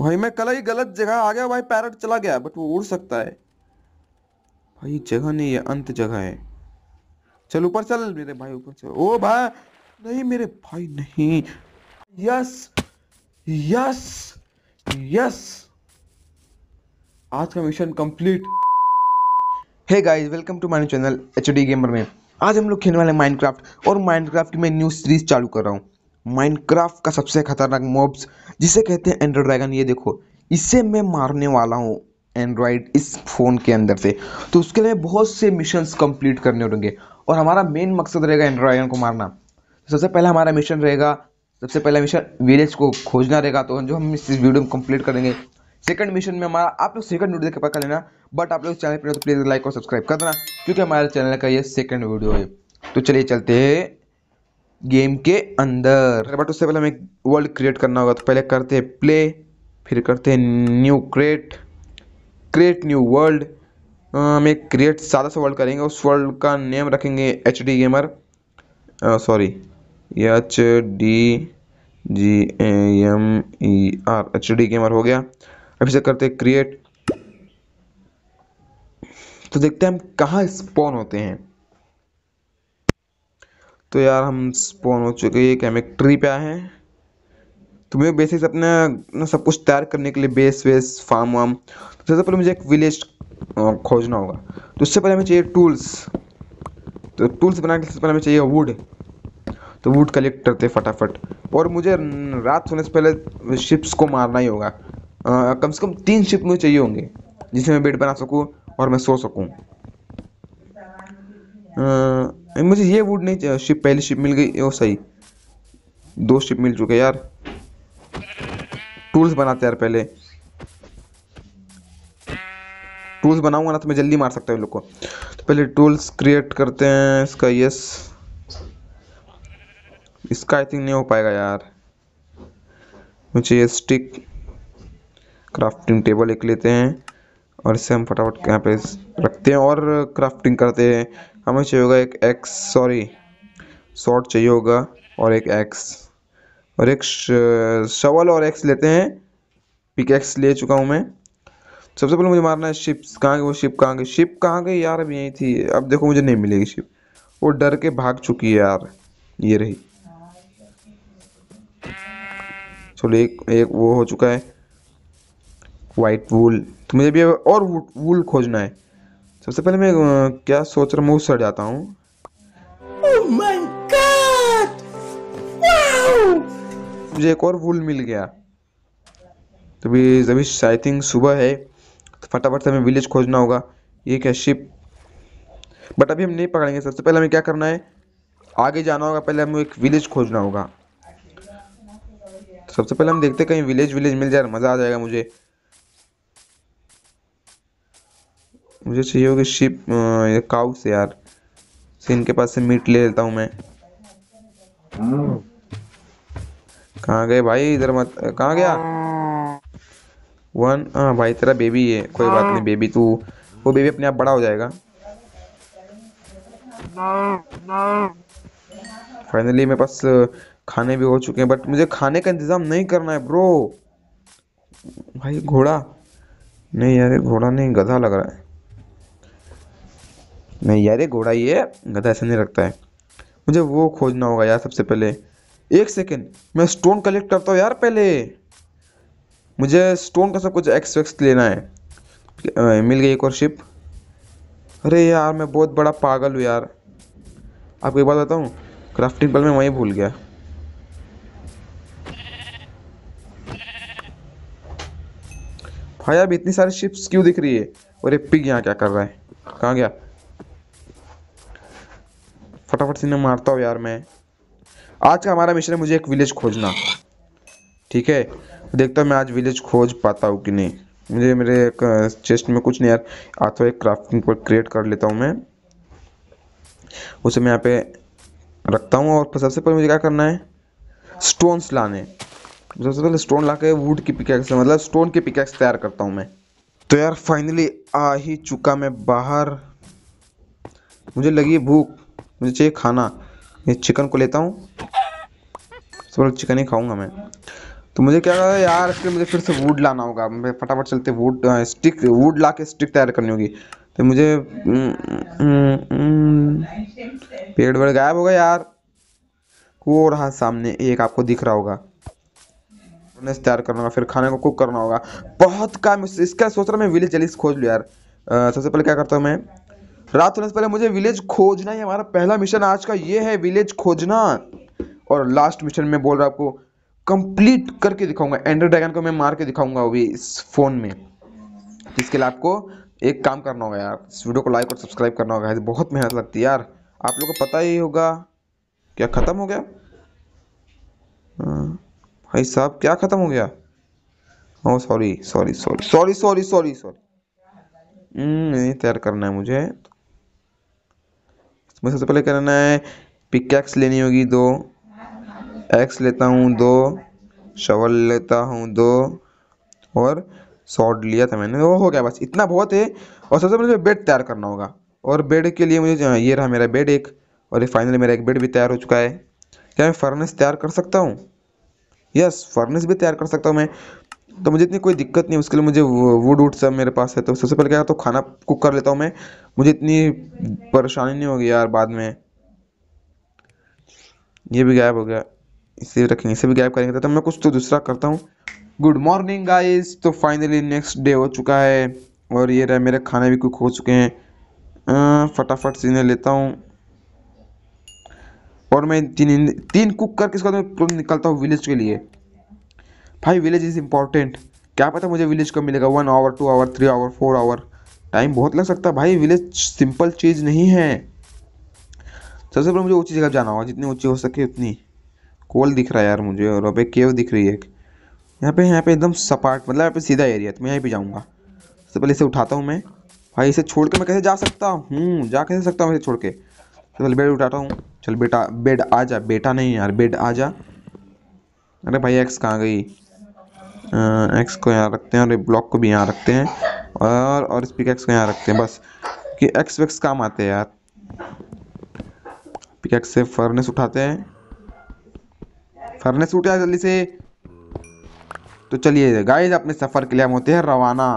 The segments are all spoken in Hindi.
भाई मैं कल ही गलत जगह आ गया भाई पैरट चला गया बट वो उड़ सकता है भाई जगह नहीं है अंत जगह है चल ऊपर चल मेरे भाई ऊपर चल ओ भाई नहीं मेरे भाई नहीं यस यस यस आज का mission complete hey guys welcome to my channel H D gamer में आज हम लोग खेलने वाले माइनक्राफ्ट और माइनक्राफ्ट मैं न्यू सीरीज चालू कर रहा हूँ माइनक्राफ्ट का सबसे खतरनाक मॉब्स जिसे कहते हैं एंड्रॉयड ड्रैगन ये देखो इसे मैं मारने वाला हूँ एंड्रॉयड इस फ़ोन के अंदर से तो उसके लिए बहुत से मिशंस कंप्लीट करने होंगे और हमारा मेन मकसद रहेगा एंड्रॉयड को मारना सबसे पहला हमारा मिशन रहेगा सबसे पहला मिशन विलेज को खोजना रहेगा तो जो हम इस वीडियो में कंप्लीट करेंगे सेकंड मिशन में हमारा आप लोग सेकंड वीडियो देखकर पता लेना बट आप लोग चैनल पर तो प्लीज़ लाइक और सब्सक्राइब कर देना क्योंकि हमारे चैनल का ये सेकंड वीडियो है तो चलिए चलते हैं गेम के अंदर बट उससे पहले हमें वर्ल्ड क्रिएट करना होगा तो पहले करते हैं प्ले फिर करते हैं new create create new world हमें क्रिएट सादा सा वर्ल्ड करेंगे उस वर्ल्ड का नेम रखेंगे H D gamer sorry H D G M E R H D gamer हो गया अब इसे करते हैं क्रिएट तो देखते हैं हम कहाँ स्पॉन होते हैं तो यार हम स्पॉन हो चुके हैं ट्री पे आए हैं तुम्हें बेसिस अपना ना सब कुछ तैयार करने के लिए बेस वेस फार्म वार्म तो सबसे पहले मुझे एक विलेज खोजना होगा तो उससे पहले हमें चाहिए टूल्स तो टूल्स बना के सबसे पहले हमें चाहिए वुड तो वुड कलेक्ट करते फटाफट और मुझे रात होने से पहले शिप्स को मारना ही होगा आ, कम से कम तीन शिप मुझे चाहिए होंगे जिसे मैं बेड बना सकूँ और मैं सो सकूँ मुझे ये वुड नहीं शिप पहली शिप मिल गई ओ सही दो शिप मिल चुके यार टूल्स बनाते यार पहले टूल्स बनाऊंगा ना तो मैं जल्दी मार सकता हूँ लोग को तो पहले टूल्स क्रिएट करते हैं इसका यस इसका आई थिंक नहीं हो पाएगा यार मुझे ये स्टिक क्राफ्टिंग टेबल एक लेते हैं और इसे हम फटाफट यहाँ पे रखते हैं और क्राफ्टिंग करते हैं हमें चाहिए होगा एक एक्स सॉरी शॉर्ट चाहिए होगा और एक एक्स और एक शवल और एक्स लेते हैं पिक एक्स ले चुका हूँ मैं सबसे पहले मुझे मारना है शिप्स कहाँ गई वो शिप कहाँ गई शिप कहाँ गई यार अभी यहीं थी अब देखो मुझे नहीं मिलेगी शिप वो डर के भाग चुकी है यार ये रही चलो एक एक वो हो चुका है वाइट वूल तो मुझे भी और वूल खोजना है सबसे पहले मैं क्या सोच रहा हूँ सड़ जाता हूँ oh मुझे एक और वूल मिल गया तभी जभी आई थिंक सुबह है तो फटाफट से हमें विलेज खोजना होगा ये क्या शिप बट अभी हम नहीं पकड़ेंगे सबसे पहले हमें क्या करना है आगे जाना होगा पहले हमें एक विलेज खोजना होगा तो सबसे पहले हम देखते कहीं विलेज विलेज मिल जाए मज़ा आ जाएगा मुझे मुझे चाहिए होगी शिप काउ से यार तो इनके पास से मीट ले लेता हूँ मैं कहाँ गए भाई इधर मत कहाँ गया वन हाँ भाई तेरा बेबी है कोई बात नहीं बेबी तू वो बेबी अपने आप बड़ा हो जाएगा फाइनली मेरे पास खाने भी हो चुके हैं बट मुझे खाने का इंतज़ाम नहीं करना है ब्रो भाई घोड़ा नहीं यार घोड़ा नहीं गधा लग रहा है नहीं यार ये घोड़ा ये गधा ऐसा नहीं रखता है मुझे वो खोजना होगा यार सबसे पहले एक सेकेंड मैं स्टोन कलेक्ट करता हूँ यार पहले मुझे स्टोन का सब कुछ एक्स वेक्स लेना है मिल गई एक और शिप अरे यार मैं बहुत बड़ा पागल हूँ यार आपको एक बात बताऊँ क्राफ्टिंग पल में वहीं भूल गया भाई अब इतनी सारी शिप्स क्यों दिख रही है और ये पिग यहाँ क्या कर रहा है कहाँ गया फटाफट से इन्हें मारता हूँ यार मैं आज का हमारा मिशन है मुझे एक विलेज खोजना ठीक है देखता हूँ मैं आज विलेज खोज पाता हूँ कि नहीं मुझे मेरे एक चेस्ट में कुछ नहीं यार आता तो एक क्राफ्टिंग पर क्रिएट कर लेता हूँ मैं उसे मैं यहाँ पे रखता हूँ और सबसे पहले मुझे क्या करना है स्टोन्स लाने सबसे पहले स्टोन ला मतलब के वुड की पिकैक्स मतलब स्टोन की पिकैक्स तैयार करता हूँ मैं तो यार फाइनली आ ही चुका मैं बाहर मुझे लगी भूख मुझे चाहिए खाना मैं चिकन को लेता हूँ सब चिकन ही खाऊंगा मैं तो मुझे क्या है यार इसके मुझे फिर से वुड लाना होगा मैं फटाफट चलते वुड स्टिक वुड ला के स्टिक तैयार करनी होगी तो मुझे पेड़ वेड़ गायब होगा यार वो रहा सामने एक आपको दिख रहा होगा तैयार करना होगा फिर खाने को कुक करना होगा बहुत काम इसका सोच रहा मैं विलेज जल्दी खोज लूँ यार सबसे पहले क्या करता हूँ मैं रात होने से पहले मुझे विलेज खोजना ये हमारा पहला मिशन आज का ये है विलेज खोजना और लास्ट मिशन में बोल रहा आपको कंप्लीट करके दिखाऊंगा एंडर ड्रैगन को मैं मार के दिखाऊंगा अभी इस फोन में इसके लिए आपको एक काम करना होगा यार इस वीडियो को लाइक और सब्सक्राइब करना होगा बहुत मेहनत लगती है यार आप लोग को पता ही होगा क्या ख़त्म हो गया हाँ। भाई साहब क्या ख़त्म हो गया oh sorry sorry sorry sorry sorry sorry sorry नहीं तैयार करना है मुझे तो इसमें सबसे पहले करना है पिकैक्स लेनी होगी दो एक्स लेता हूँ दो शवल लेता हूँ दो और शॉर्ट लिया था मैंने वो हो गया बस इतना बहुत है और सबसे पहले मुझे बेड तैयार करना होगा और बेड के लिए मुझे हाँ, ये रहा मेरा बेड एक और ये फाइनली मेरा एक बेड भी तैयार हो चुका है क्या मैं फर्निस तैयार कर सकता हूँ यस फर्निस भी तैयार कर सकता हूँ मैं तो मुझे इतनी कोई दिक्कत नहीं उसके लिए मुझे वुड वुड सब मेरे पास है तो सबसे पहले क्या तो खाना कुक कर लेता हूँ मैं मुझे इतनी परेशानी नहीं होगी यार बाद में ये भी गायब हो गया इसे रखेंगे इसे भी गायब करेंगे तो मैं कुछ तो दूसरा करता हूँ गुड मॉर्निंग गाइस तो फाइनली नेक्स्ट डे हो चुका है और ये रहा मेरे खाने भी कुक हो चुके हैं फटाफट से इन्हें लेता हूँ और मैं तीन तीन कुक करके इसका तो निकलता हूँ विलेज के लिए भाई विलेज इज़ इंपॉर्टेंट क्या पता मुझे विलेज कब मिलेगा one hour two hour three hour four hour time बहुत लग सकता है भाई विलेज सिंपल चीज़ नहीं है सबसे पहले मुझे ऊँची जगह जाना होगा जितनी ऊँची हो सके उतनी कोल दिख रहा है यार मुझे और अब केव दिख रही है एक यहाँ पे यहाँ पे एकदम सपाट मतलब यहाँ पे सीधा एरिया तो मैं यहीं पे जाऊँगा सबसे पहले इसे उठाता हूँ मैं भाई इसे छोड़ के मैं कैसे जा सकता हूँ जा कैसे सकता हूँ इसे छोड़ के सबसे पहले बेड उठाता हूँ चल बेटा बेड आ जा बेटा नहीं यार बेड आ जा अरे भाई एक्स कहाँ गई एक्स को यहाँ रखते हैं और ये ब्लॉक को भी यहाँ रखते हैं और और इस पिकैक्स को यहाँ रखते हैं बस कि एक्स वेक्स काम आते हैं यार पिकैक्स से फर्नेस उठाते हैं फर्नेस उठा जल्दी से तो चलिए गाइस अपने सफ़र के लिए हम होते हैं रवाना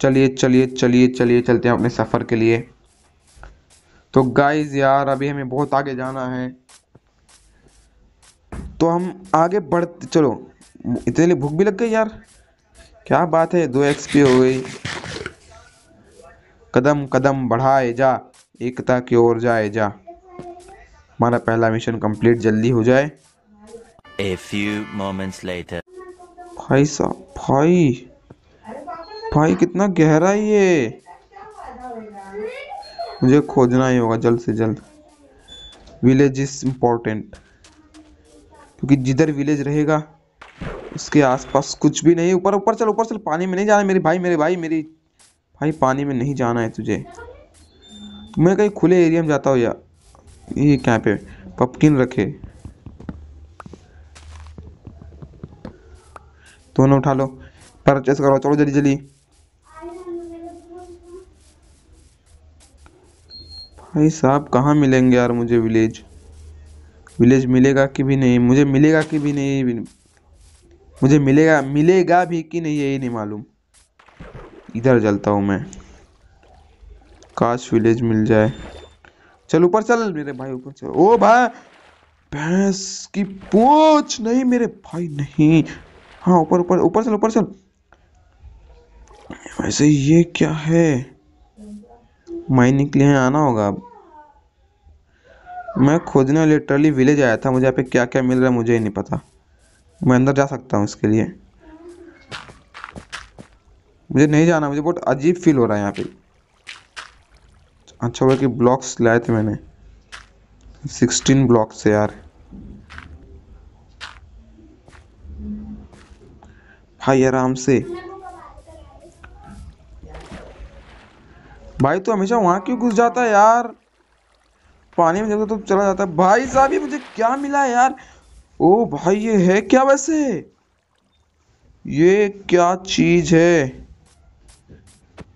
चलिए चलिए चलिए चलिए चलते हैं अपने सफ़र के लिए तो गाइस यार अभी हमें बहुत आगे जाना है तो हम आगे बढ़ चलो इतने भूख भी लग गई यार क्या बात है दो एक्सपी हो गई कदम कदम बढ़ाए जा एकता की ओर जाए जा हमारा पहला मिशन कंप्लीट जल्दी हो जाए A few moments later. भाई साहब भाई भाई कितना गहरा है ये मुझे खोजना ही होगा जल्द से जल्द विलेज इज इम्पोर्टेंट क्योंकि जिधर विलेज रहेगा उसके आसपास कुछ भी नहीं ऊपर ऊपर चल ऊपर चल पानी में नहीं जाना मेरे भाई मेरे भाई मेरी भाई पानी में नहीं जाना है तुझे मैं कहीं खुले एरिया में जाता हूँ यार ये क्या पे पपकिन रखे दोनों उठा लो परचेस करो चलो जल्दी जल्दी भाई साहब कहाँ मिलेंगे यार मुझे विलेज विलेज मिलेगा कि भी नहीं मुझे मिलेगा कि भी नहीं मुझे मिलेगा मिलेगा भी कि नहीं यही नहीं मालूम इधर जलता हूँ मैं काश विलेज मिल जाए चल ऊपर चल मेरे भाई ऊपर चल ओ भाई भैंस की पूछ नहीं मेरे भाई नहीं हाँ ऊपर ऊपर ऊपर चल ऊपर चल वैसे ये क्या है माइनिंग के लिए आना होगा अब मैं खोजने लिटरली विलेज आया था मुझे यहाँ पे क्या क्या मिल रहा है मुझे ही नहीं पता मैं अंदर जा सकता हूँ इसके लिए मुझे नहीं जाना मुझे बहुत अजीब फील हो रहा है यहाँ पे अच्छा हुआ कि ब्लॉक्स लाए थे मैंने सिक्सटीन ब्लॉक्स है यार भाई आराम से भाई तो हमेशा वहां क्यों घुस जाता है यार पानी में जाता तो चला जाता है भाई साहब ये मुझे क्या मिला है यार ओ भाई ये है क्या वैसे ये क्या चीज है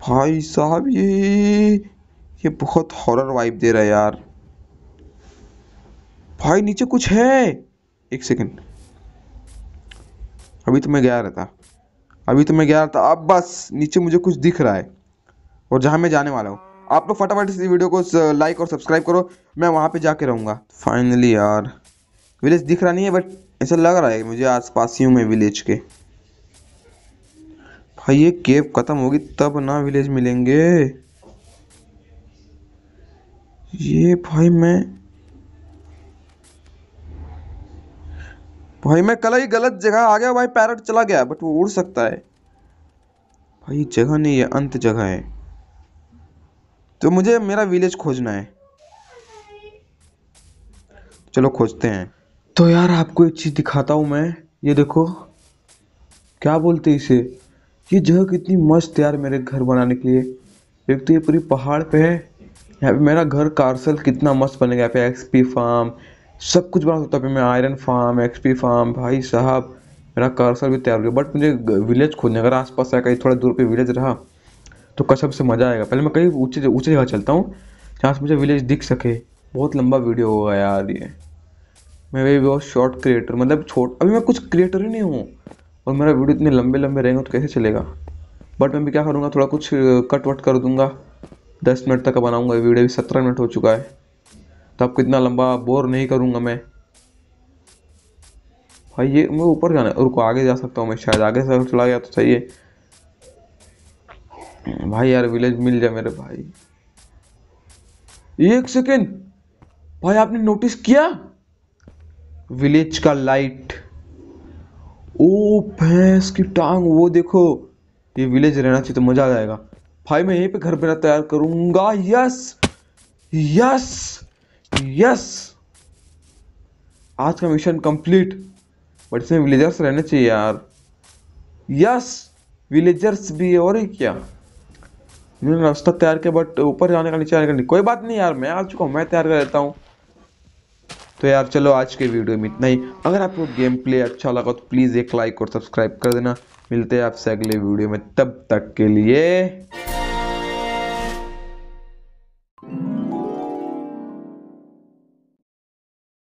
भाई साहब ये ये बहुत हॉरर वाइब दे रहा है यार भाई नीचे कुछ है एक सेकंड अभी तो मैं गया रहता अभी तो मैं गया रहता अब बस नीचे मुझे कुछ दिख रहा है और जहाँ मैं जाने वाला हूँ आप लोग फटाफट इस वीडियो को लाइक और सब्सक्राइब करो मैं वहाँ पे जाके रहूँगा फाइनली यार विलेज दिख रहा नहीं है बट ऐसा लग रहा है मुझे आस पास ही हूँ मैं विलेज के भाई ये केव खत्म होगी तब ना विलेज मिलेंगे ये भाई मैं भाई मैं कल ही गलत जगह आ गया भाई पैरट चला गया बट वो उड़ सकता है भाई जगह नहीं है अंत जगह है तो मुझे मेरा विलेज खोजना है चलो खोजते हैं तो यार आपको एक चीज़ दिखाता हूँ मैं ये देखो क्या बोलते इसे ये जगह कितनी मस्त यार मेरे घर बनाने के लिए एक तो ये पूरी पहाड़ पे है यहाँ पे मेरा घर कार्सल कितना मस्त बनेगा यहाँ पे एक्सपी फार्म सब कुछ बना सकता है मैं आयरन फार्म एक्सपी फार्म भाई साहब मेरा कार्सल भी तैयार हो गया बट मुझे विलेज खोदने अगर आस है कहीं थोड़ा दूर पर विलेज रहा तो कसब से मज़ा आएगा पहले मैं कहीं ऊँचे ऊँचे जगह चलता हूँ जहाँ से मुझे विलेज दिख सके बहुत लंबा वीडियो होगा यार ये मैं भी बहुत शॉर्ट क्रिएटर मतलब छोट अभी मैं कुछ क्रिएटर ही नहीं हूँ और मेरा वीडियो इतने लंबे लंबे रहेंगे तो कैसे चलेगा बट मैं भी क्या करूँगा थोड़ा कुछ कट वट कर दूँगा दस मिनट तक बनाऊँगा वीडियो भी सत्रह मिनट हो चुका है तो आपको इतना लंबा बोर नहीं करूँगा मैं भाई ये मैं ऊपर जाना और को आगे जा सकता हूँ मैं शायद आगे से चला गया तो सही है भाई यार विलेज मिल जाए मेरे भाई एक सेकेंड भाई आपने नोटिस किया विलेज का लाइट ओ भैंस की टांग वो देखो ये विलेज रहना चाहिए तो मज़ा आ जाएगा भाई मैं यहीं पे घर बना तैयार करूंगा यस यस यस आज का मिशन कंप्लीट बट इसमें विलेजर्स रहने चाहिए यार यस विलेजर्स भी है और ही क्या मैंने रास्ता तैयार किया बट ऊपर जाने का नीचे आने का नहीं कोई बात नहीं यार मैं आ चुका हूँ मैं तैयार कर लेता हूँ तो यार चलो आज के वीडियो में इतना ही अगर आपको गेम प्ले अच्छा लगा तो प्लीज़ एक लाइक और सब्सक्राइब कर देना मिलते हैं आपसे अगले वीडियो में तब तक के लिए